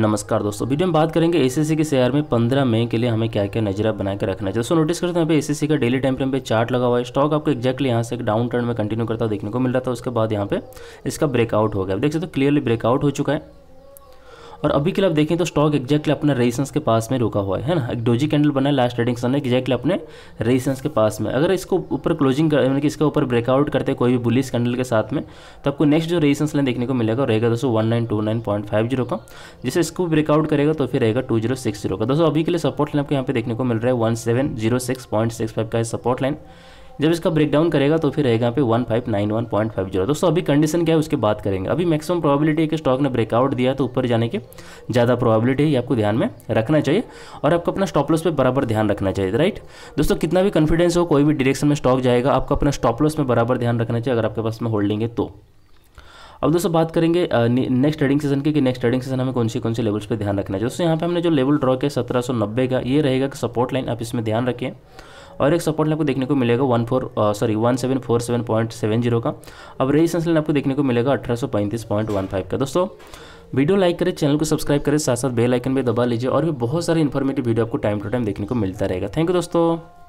नमस्कार दोस्तों वीडियो में बात करेंगे एसएससी के शेयर में 15 मई के लिए हमें क्या क्या नजरा बना के रखना है दोस्तों नोटिस करते हैं पे एसएससी का डेली टाइम फ्रेम पे चार्ट लगा हुआ है स्टॉक आपको एक्जैक्टली यहाँ से एक डाउन टर्न में कंटिन्यू करता देखने को मिल रहा था उसके बाद यहाँ पे इसका ब्रेकआउट हो गया देख सकते तो क्लियरली ब्रेकआउट हो चुका है और अभी के लिए आप देखें तो स्टॉक एक्जैक्टली अपने रेजिस्टेंस के पास में रुका हुआ है है ना एक डोजी कैंडल बना है लास्ट ट्रेडिंग सन एक्जैक्टली अपने रेजिस्टेंस के पास में अगर इसको ऊपर क्लोजिंग यानी कि इसके ऊपर ब्रेकआउट करते कोई भी बुलिस कैंडल के साथ में तो आपको नेक्स्ट जो रेजिस्टेंस लाइन देखने को मिलेगा रहेगा दोस्तों one nine two nine point five zero का जैसे इसको ब्रेकआउट करेगा तो फिर रहेगा टू जीरो सिक्स जीरो का दोस्तों अभी के लिए सपोर्ट लाइन आपको यहाँ पे देखने को मिल रहा है one seven zero six point six five का सपोर्ट लाइन जब इसका ब्रेकडाउन करेगा तो फिर रहेगा पे one five nine one point five zero दोस्तों अभी कंडीशन क्या है उसके बात करेंगे अभी मैक्सिमम प्रोबेबिलिटी कि स्टॉक ने ब्रेकआउट दिया तो ऊपर जाने की ज़्यादा प्रोबेबिलिटी है आपको ध्यान में रखना चाहिए और आपको अपना स्टॉप लॉस पर बराबर ध्यान रखना चाहिए राइट दोस्तों कितना भी कॉन्फिडेंस हो कोई भी डिरेक्शन में स्टॉक जाएगा आपको अपना स्टॉप लॉस में बराबर ध्यान रखना चाहिए अगर आपके पास में होल्डिंग है तो अब दोस्तों बात करेंगे नेक्स्ट ट्रेडिंग सीजन की कि नेक्स्ट ट्रेडिंग सीजन हमें कौन से कौन से लेवल्स पे ध्यान रखना चाहिए दोस्तों यहाँ पे हमने जो लेवल ड्रॉ किया सत्रह का ये रहेगा कि सपोर्ट लाइन आप इसमें ध्यान रखें और एक सपोर्ट लाइन आपको देखने को मिलेगा one four sorry one seven four seven point seven zero का अब रेजिस्टेंस लाइन आपको देखने को मिलेगा अठारह सौ पैंतीस पॉइंट वन फाइव का दोस्तों वीडियो लाइक करें चैनल को सब्सक्राइब करें साथ साथ बेल आइकन भी दबा लीजिए और भी बहुत सारे इन्फॉर्मेटिव वीडियो आपको टाइम टू टाइम देखने को मिलता रहेगा थैंक यू दोस्तों